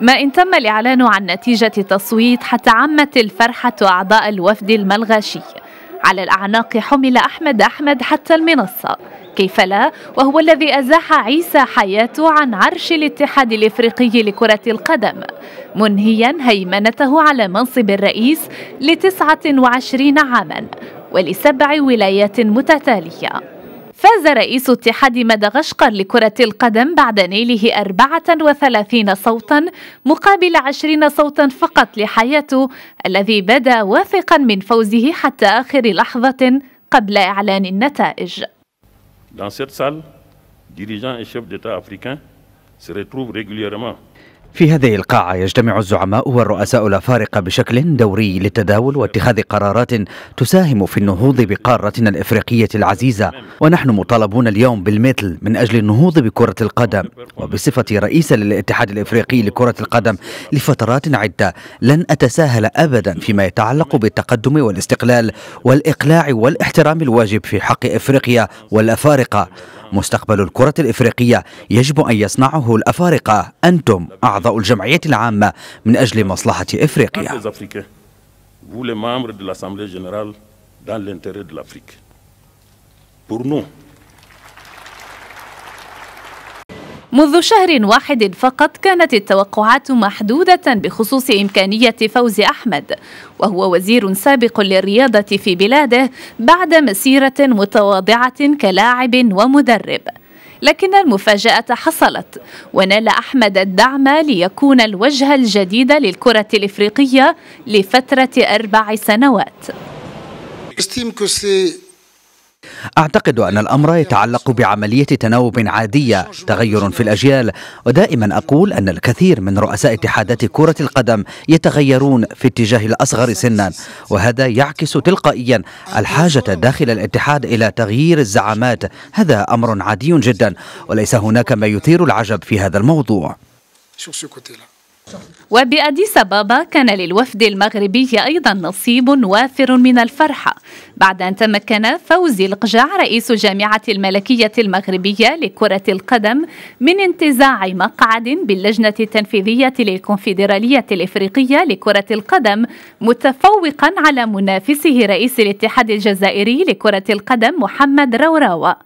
ما إن تم الإعلان عن نتيجة التصويت حتى عمت الفرحة أعضاء الوفد الملغاشي على الأعناق حمل أحمد أحمد حتى المنصة كيف لا وهو الذي أزاح عيسى حياته عن عرش الاتحاد الإفريقي لكرة القدم منهيا هيمنته على منصب الرئيس لتسعة وعشرين عاما ولسبع ولايات متتالية فاز رئيس اتحاد مدغشقر لكرة القدم بعد نيله 34 صوتا مقابل 20 صوتا فقط لحياته الذي بدا واثقا من فوزه حتى آخر لحظة قبل إعلان النتائج. Dans cette salle, dirigeants et chefs d'État africains se retrouvent régulièrement في هذه القاعة يجتمع الزعماء والرؤساء الأفارقة بشكل دوري للتداول واتخاذ قرارات تساهم في النهوض بقارتنا الإفريقية العزيزة ونحن مطالبون اليوم بالمثل من أجل النهوض بكرة القدم وبصفة رئيسة للاتحاد الإفريقي لكرة القدم لفترات عدة لن أتساهل أبدا فيما يتعلق بالتقدم والاستقلال والإقلاع والاحترام الواجب في حق إفريقيا والأفارقة مستقبل الكرة الإفريقية يجب أن يصنعه الأفارقة أنتم أعضاء الجمعية العامة من أجل مصلحة إفريقيا les membres de l'Assemblée générale dans l'intérêt de l'Afrique. Pour nous, منذ شهر واحد فقط كانت التوقعات محدودة بخصوص إمكانية فوز أحمد وهو وزير سابق للرياضة في بلاده بعد مسيرة متواضعة كلاعب ومدرب لكن المفاجأة حصلت ونال أحمد الدعم ليكون الوجه الجديد للكرة الإفريقية لفترة أربع سنوات أعتقد أن الأمر يتعلق بعملية تناوب عادية تغير في الأجيال ودائما أقول أن الكثير من رؤساء اتحادات كرة القدم يتغيرون في اتجاه الأصغر سنا وهذا يعكس تلقائيا الحاجة داخل الاتحاد إلى تغيير الزعامات هذا أمر عادي جدا وليس هناك ما يثير العجب في هذا الموضوع وبأديس بابا كان للوفد المغربي أيضا نصيب وافر من الفرحة بعد أن تمكن فوزي القجاع رئيس جامعة الملكية المغربية لكرة القدم من انتزاع مقعد باللجنة التنفيذية للكونفدرالية الإفريقية لكرة القدم متفوقا على منافسه رئيس الاتحاد الجزائري لكرة القدم محمد روراوة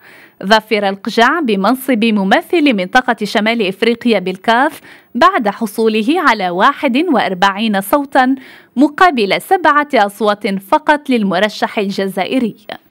ظفر القجع بمنصب ممثل منطقة شمال إفريقيا بالكاف بعد حصوله على 41 صوتا مقابل سبعة أصوات فقط للمرشح الجزائري